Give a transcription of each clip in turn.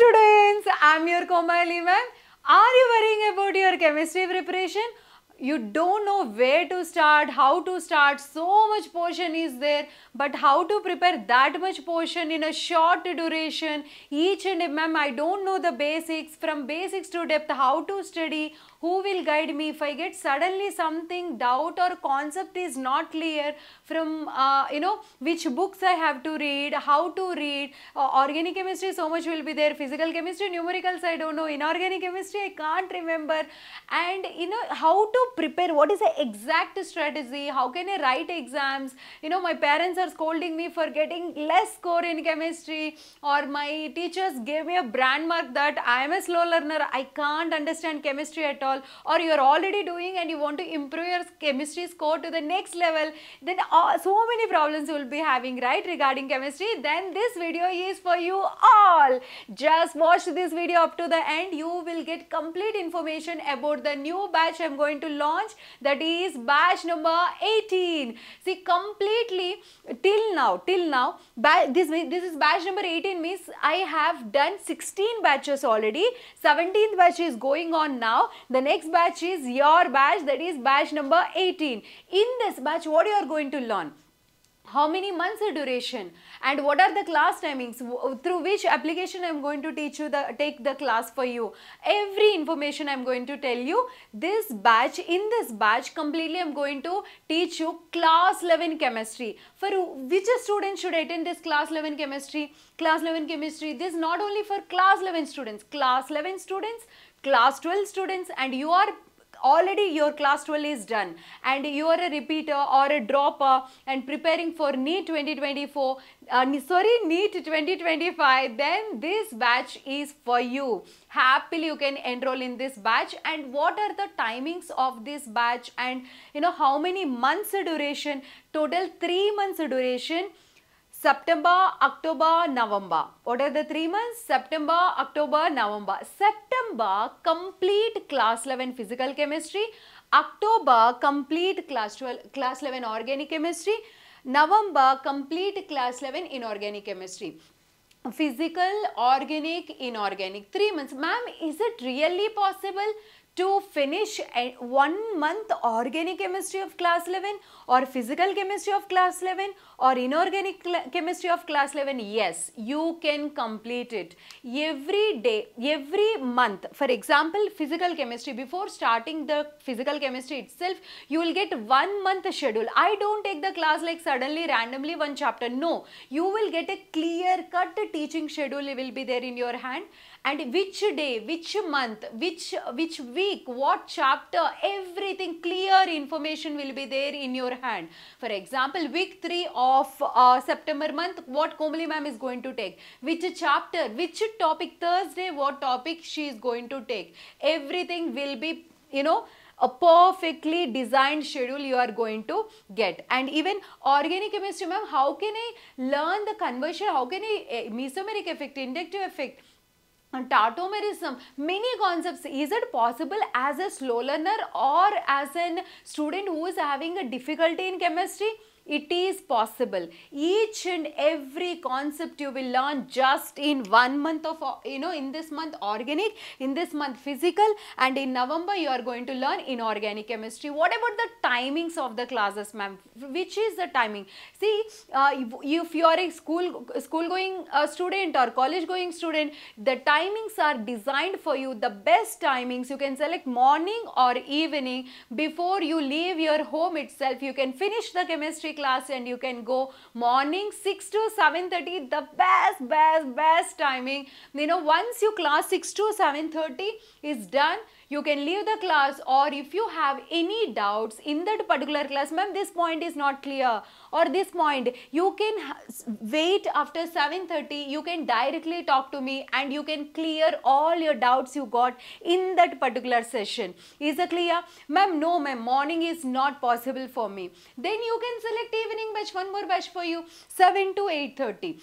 students, I am your Komali Ma'am. Are you worrying about your chemistry preparation? you don't know where to start how to start so much portion is there but how to prepare that much portion in a short duration each and every ma'am i don't know the basics from basics to depth how to study who will guide me if i get suddenly something doubt or concept is not clear from uh, you know which books i have to read how to read uh, organic chemistry so much will be there physical chemistry numericals i don't know inorganic chemistry i can't remember and you know how to prepare? What is the exact strategy? How can I write exams? You know, my parents are scolding me for getting less score in chemistry or my teachers gave me a brand mark that I am a slow learner. I can't understand chemistry at all or you are already doing and you want to improve your chemistry score to the next level. Then uh, so many problems you will be having, right, regarding chemistry. Then this video is for you all. Just watch this video up to the end. You will get complete information about the new batch I'm going to launch that is batch number 18. See completely till now, till now, this, this is batch number 18 means I have done 16 batches already. 17th batch is going on now. The next batch is your batch that is batch number 18. In this batch what you are going to learn? how many months the duration and what are the class timings through which application i'm going to teach you the take the class for you every information i'm going to tell you this batch in this batch completely i'm going to teach you class 11 chemistry for which student should attend this class 11 chemistry class 11 chemistry this not only for class 11 students class 11 students class 12 students and you are already your class 12 is done and you are a repeater or a dropper and preparing for NEET 2024, uh, sorry, NEET 2025, then this batch is for you. Happily you can enroll in this batch and what are the timings of this batch and you know how many months duration, total 3 months duration September, October, November. What are the three months? September, October, November. September, complete class 11 physical chemistry. October, complete class 12, class 11 organic chemistry. November, complete class 11 inorganic chemistry. Physical, organic, inorganic. Three months. Ma'am, is it really possible? to finish one month organic chemistry of class 11 or physical chemistry of class 11 or inorganic chemistry of class 11 yes you can complete it every day every month for example physical chemistry before starting the physical chemistry itself you will get one month schedule I don't take the class like suddenly randomly one chapter no you will get a clear cut teaching schedule will be there in your hand and which day, which month, which, which week, what chapter, everything clear information will be there in your hand. For example, week 3 of uh, September month, what Komali ma'am is going to take, which chapter, which topic Thursday, what topic she is going to take. Everything will be, you know, a perfectly designed schedule you are going to get and even organic chemistry ma'am how can i learn the conversion how can i eh, mesomeric effect inductive effect tautomerism many concepts is it possible as a slow learner or as a student who is having a difficulty in chemistry it is possible. Each and every concept you will learn just in one month of, you know, in this month organic, in this month physical and in November you are going to learn inorganic chemistry. What about the timings of the classes ma'am? Which is the timing? See, uh, if you are a school, school going uh, student or college going student, the timings are designed for you. The best timings you can select morning or evening before you leave your home itself. You can finish the chemistry class and you can go morning 6 to 7.30, the best, best, best timing. You know, once your class 6 to 7.30 is done, you can leave the class or if you have any doubts in that particular class, ma'am, this point is not clear or this point, you can wait after 7.30, you can directly talk to me and you can clear all your doubts you got in that particular session. Is it clear? Ma'am, no ma'am, morning is not possible for me. Then you can select evening batch, one more batch for you, 7 to 8.30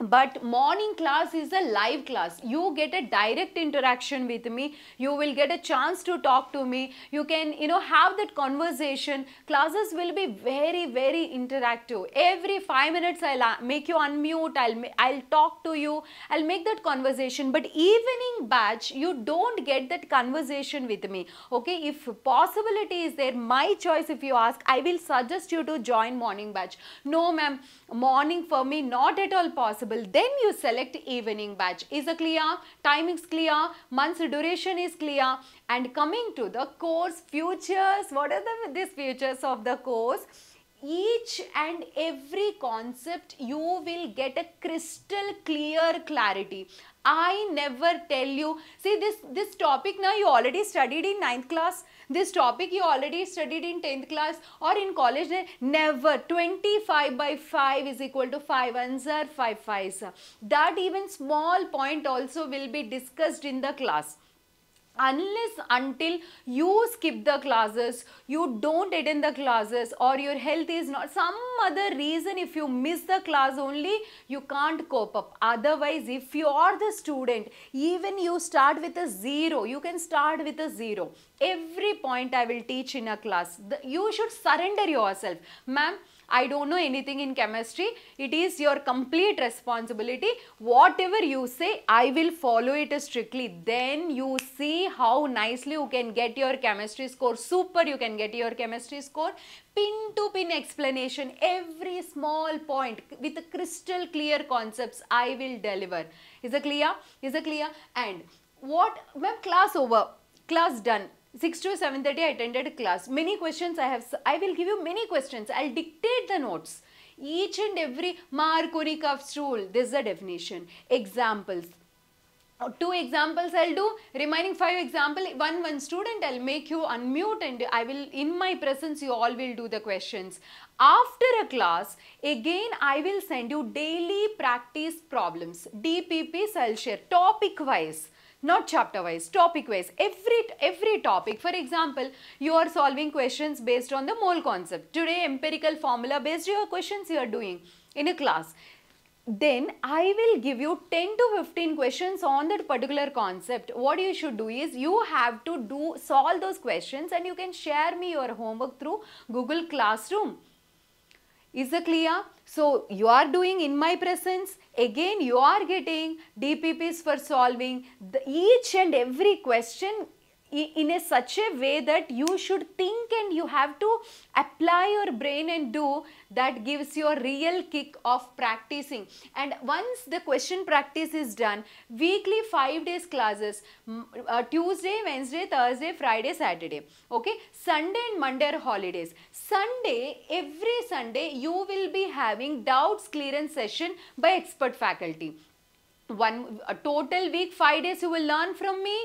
but morning class is a live class you get a direct interaction with me you will get a chance to talk to me you can you know have that conversation classes will be very very interactive every 5 minutes i'll uh, make you unmute i'll i'll talk to you i'll make that conversation but evening batch you don't get that conversation with me okay if possibility is there my choice if you ask i will suggest you to join morning batch no ma'am morning for me not at all possible possible. Then you select evening batch. Is a clear? Timings clear? Month's duration is clear? And coming to the course futures, what are the these futures of the course? each and every concept you will get a crystal clear clarity I never tell you. See this, this topic now you already studied in 9th class. This topic you already studied in 10th class or in college. Never. 25 by 5 is equal to 5 answer, 5 5 That even small point also will be discussed in the class unless until you skip the classes, you don't attend the classes or your health is not some other reason if you miss the class only, you can't cope up. Otherwise, if you are the student, even you start with a zero, you can start with a zero every point I will teach in a class. The, you should surrender yourself. Ma'am, I don't know anything in chemistry. It is your complete responsibility. Whatever you say, I will follow it strictly. Then you see how nicely you can get your chemistry score. Super, you can get your chemistry score. Pin to pin explanation, every small point with crystal clear concepts, I will deliver. Is it clear? Is it clear? And what, ma'am, class over, class done 6 to 7.30 I attended class. Many questions I have, I will give you many questions. I'll dictate the notes. Each and every Markovnikov's rule, this is the definition. Examples, uh, two examples I'll do remaining five example one one student I'll make you unmute and I will in my presence you all will do the questions after a class again I will send you daily practice problems DPPs I'll share topic wise not chapter wise topic wise every every topic for example you are solving questions based on the mole concept today empirical formula based your questions you are doing in a class then I will give you 10 to 15 questions on that particular concept. What you should do is you have to do solve those questions and you can share me your homework through Google Classroom. Is it clear? So you are doing in my presence. Again, you are getting DPPs for solving the, each and every question in a such a way that you should think and you have to apply your brain and do that gives you a real kick of practicing and once the question practice is done weekly five days classes uh, tuesday wednesday thursday friday saturday okay sunday and monday are holidays sunday every sunday you will be having doubts clearance session by expert faculty one uh, total week five days you will learn from me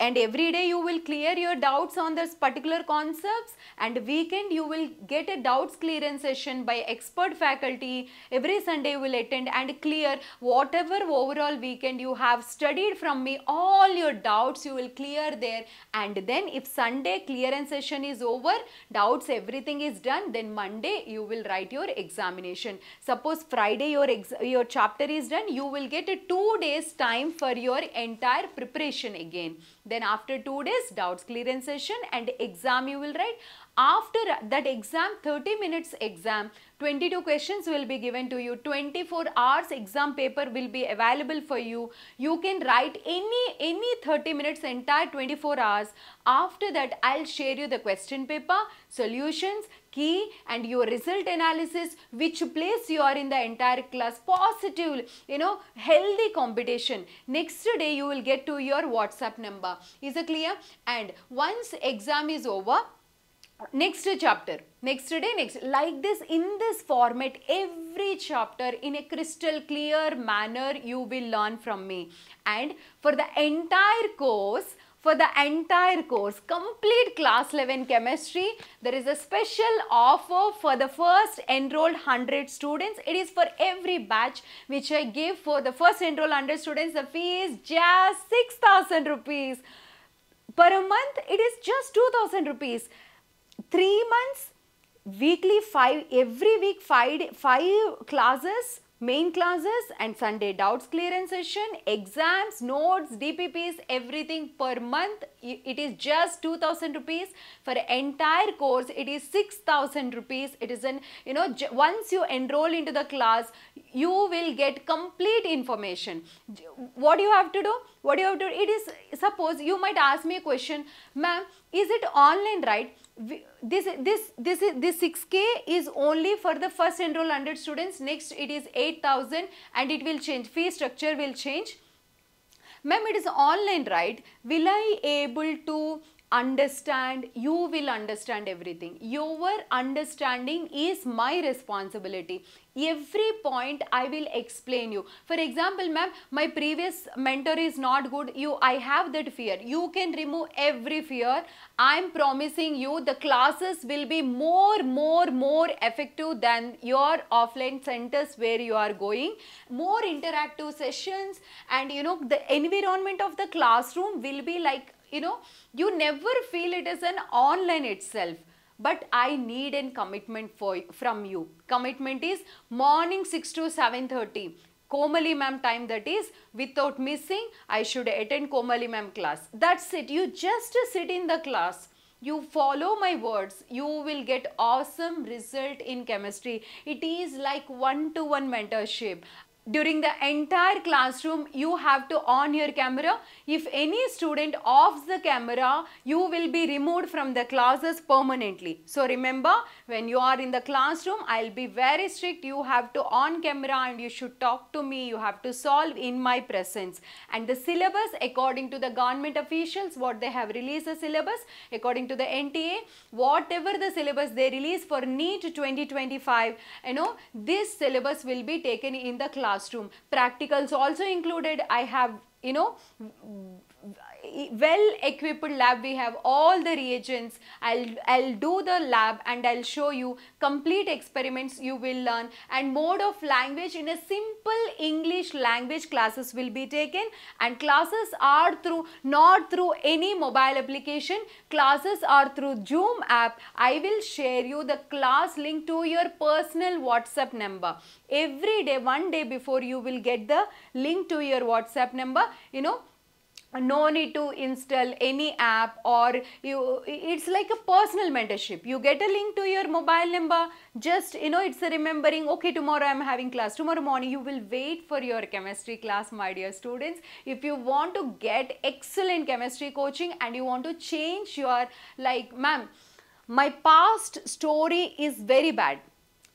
and every day you will clear your doubts on this particular concepts and weekend you will get a doubts clearance session by expert faculty every sunday you will attend and clear whatever overall weekend you have studied from me all your doubts you will clear there and then if sunday clearance session is over doubts everything is done then monday you will write your examination suppose friday your your chapter is done you will get a 2 days time for your entire preparation again then after two days, doubts clearance session and exam you will write. After that exam, 30 minutes exam, 22 questions will be given to you. 24 hours exam paper will be available for you. You can write any, any 30 minutes, entire 24 hours. After that, I'll share you the question paper, solutions, key and your result analysis, which place you are in the entire class, positive, you know, healthy competition. Next day, you will get to your WhatsApp number. Is it clear? And once exam is over, next chapter next day next like this in this format every chapter in a crystal clear manner you will learn from me and for the entire course for the entire course complete class 11 chemistry there is a special offer for the first enrolled 100 students it is for every batch which i give for the first enrolled 100 students the fee is just 6000 rupees per month it is just 2000 rupees three months, weekly five, every week five, five classes, main classes and Sunday doubts clearance session, exams, notes, DPPs, everything per month. It is just 2000 rupees for entire course. It is 6000 rupees. It is an, you know, once you enroll into the class, you will get complete information. What do you have to do? What do you have to do? It is, suppose you might ask me a question, ma'am, is it online, right? this this this this 6k is only for the first enroll 100 students next it is 8000 and it will change fee structure will change ma'am it is online right will i able to understand, you will understand everything. Your understanding is my responsibility. Every point I will explain you. For example, ma'am, my previous mentor is not good. You, I have that fear. You can remove every fear. I'm promising you the classes will be more, more, more effective than your offline centers where you are going. More interactive sessions and you know the environment of the classroom will be like you know you never feel it is an online itself but i need an commitment for from you commitment is morning 6 to 7:30 Komali ma'am time that is without missing I should attend Komali ma'am class. That's it. You just sit in the class. You follow my words. You will get awesome result in chemistry. It is like one to one mentorship during the entire classroom you have to on your camera if any student offs the camera you will be removed from the classes permanently so remember when you are in the classroom i'll be very strict you have to on camera and you should talk to me you have to solve in my presence and the syllabus according to the government officials what they have released the syllabus according to the nta whatever the syllabus they release for neat 2025 you know this syllabus will be taken in the class classroom. Practicals also included. I have, you know, well equipped lab we have all the reagents I'll, I'll do the lab and I'll show you complete experiments you will learn and mode of language in a simple English language classes will be taken and classes are through not through any mobile application classes are through zoom app I will share you the class link to your personal WhatsApp number every day one day before you will get the link to your WhatsApp number you know uh, no need to install any app or you it's like a personal mentorship you get a link to your mobile number just you know it's a remembering okay tomorrow i'm having class tomorrow morning you will wait for your chemistry class my dear students if you want to get excellent chemistry coaching and you want to change your like ma'am my past story is very bad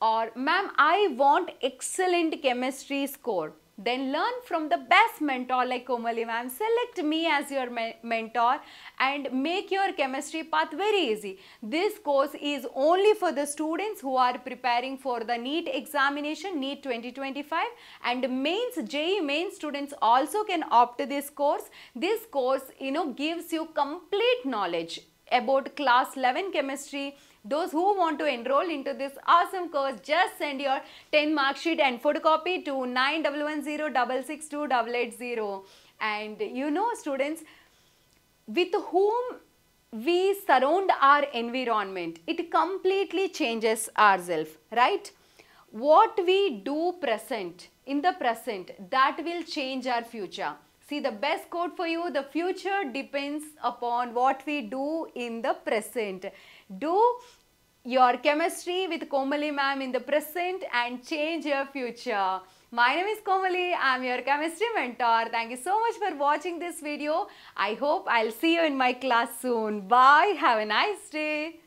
or ma'am i want excellent chemistry score then learn from the best mentor like Komali ma'am. Select me as your me mentor and make your chemistry path very easy. This course is only for the students who are preparing for the NEET examination, NEET 2025 and mains, JE main students also can opt this course. This course, you know, gives you complete knowledge about class 11 chemistry, those who want to enroll into this awesome course, just send your 10 mark sheet and photocopy to 9110662880. And you know students, with whom we surround our environment, it completely changes ourselves, right? What we do present, in the present, that will change our future. See the best quote for you, the future depends upon what we do in the present. Do your chemistry with Komali ma'am in the present and change your future. My name is Komali. I'm your chemistry mentor. Thank you so much for watching this video. I hope I'll see you in my class soon. Bye. Have a nice day.